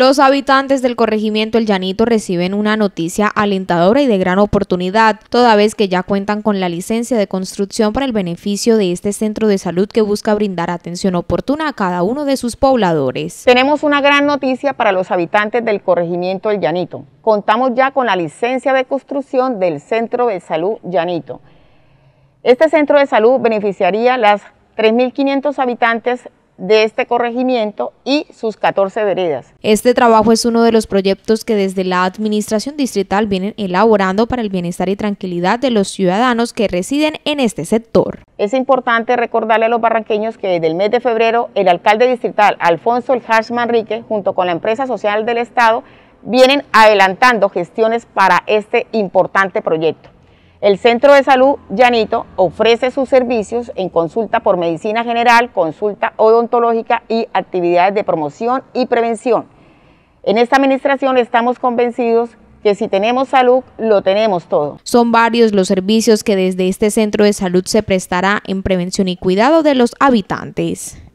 Los habitantes del corregimiento El Llanito reciben una noticia alentadora y de gran oportunidad, toda vez que ya cuentan con la licencia de construcción para el beneficio de este centro de salud que busca brindar atención oportuna a cada uno de sus pobladores. Tenemos una gran noticia para los habitantes del corregimiento El Llanito. Contamos ya con la licencia de construcción del centro de salud Llanito. Este centro de salud beneficiaría las 3.500 habitantes de este corregimiento y sus 14 veredas. Este trabajo es uno de los proyectos que desde la Administración Distrital vienen elaborando para el bienestar y tranquilidad de los ciudadanos que residen en este sector. Es importante recordarle a los barranqueños que desde el mes de febrero el alcalde distrital Alfonso El Hash Manrique junto con la empresa social del Estado vienen adelantando gestiones para este importante proyecto. El Centro de Salud Llanito ofrece sus servicios en consulta por medicina general, consulta odontológica y actividades de promoción y prevención. En esta administración estamos convencidos que si tenemos salud, lo tenemos todo. Son varios los servicios que desde este centro de salud se prestará en prevención y cuidado de los habitantes.